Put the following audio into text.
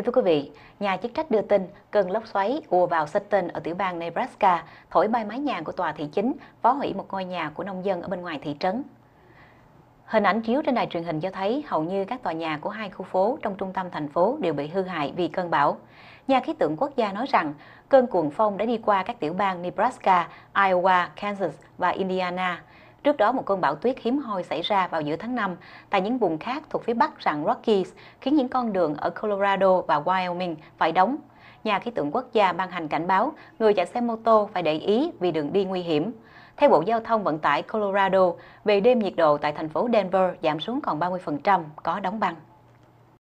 Kính thưa quý vị, nhà chức trách đưa tin cơn lốc xoáy ùa vào Sutton ở tiểu bang Nebraska, thổi bay mái nhà của tòa thị chính, phá hủy một ngôi nhà của nông dân ở bên ngoài thị trấn. Hình ảnh chiếu trên đài truyền hình cho thấy hầu như các tòa nhà của hai khu phố trong trung tâm thành phố đều bị hư hại vì cơn bão. Nhà khí tượng quốc gia nói rằng cơn cuồng phong đã đi qua các tiểu bang Nebraska, Iowa, Kansas và Indiana, Trước đó, một cơn bão tuyết hiếm hoi xảy ra vào giữa tháng 5 tại những vùng khác thuộc phía Bắc rặng Rockies, khiến những con đường ở Colorado và Wyoming phải đóng. Nhà khí tượng quốc gia ban hành cảnh báo người chạy xe mô tô phải để ý vì đường đi nguy hiểm. Theo Bộ Giao thông Vận tải Colorado, về đêm nhiệt độ tại thành phố Denver giảm xuống còn 30%, có đóng băng.